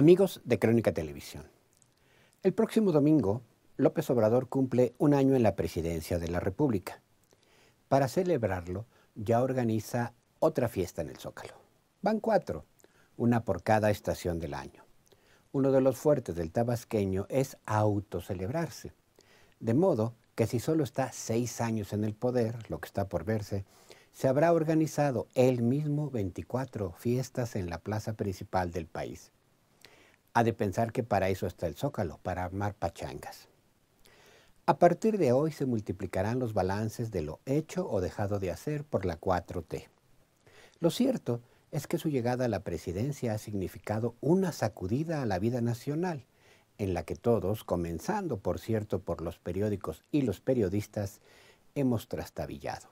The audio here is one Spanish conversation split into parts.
Amigos de Crónica Televisión, el próximo domingo López Obrador cumple un año en la presidencia de la República. Para celebrarlo ya organiza otra fiesta en el Zócalo. Van cuatro, una por cada estación del año. Uno de los fuertes del tabasqueño es autocelebrarse. De modo que si solo está seis años en el poder, lo que está por verse, se habrá organizado él mismo 24 fiestas en la plaza principal del país ha de pensar que para eso está el zócalo, para armar pachangas. A partir de hoy se multiplicarán los balances de lo hecho o dejado de hacer por la 4T. Lo cierto es que su llegada a la presidencia ha significado una sacudida a la vida nacional, en la que todos, comenzando por cierto por los periódicos y los periodistas, hemos trastabillado.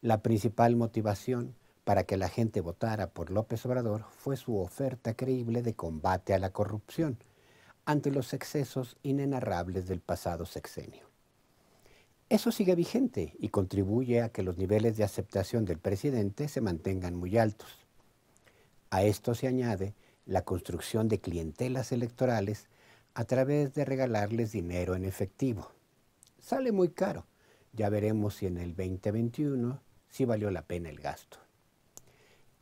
La principal motivación para que la gente votara por López Obrador fue su oferta creíble de combate a la corrupción ante los excesos inenarrables del pasado sexenio. Eso sigue vigente y contribuye a que los niveles de aceptación del presidente se mantengan muy altos. A esto se añade la construcción de clientelas electorales a través de regalarles dinero en efectivo. Sale muy caro. Ya veremos si en el 2021 sí valió la pena el gasto.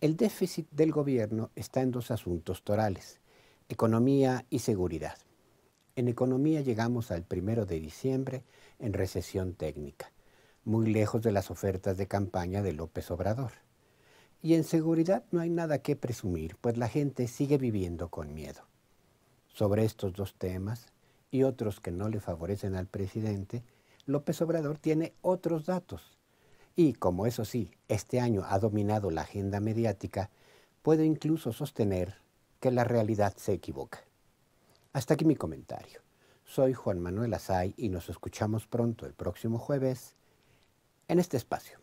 El déficit del gobierno está en dos asuntos torales, economía y seguridad. En economía llegamos al primero de diciembre en recesión técnica, muy lejos de las ofertas de campaña de López Obrador. Y en seguridad no hay nada que presumir, pues la gente sigue viviendo con miedo. Sobre estos dos temas y otros que no le favorecen al presidente, López Obrador tiene otros datos y como eso sí, este año ha dominado la agenda mediática, puedo incluso sostener que la realidad se equivoca. Hasta aquí mi comentario. Soy Juan Manuel Azay y nos escuchamos pronto el próximo jueves en este espacio.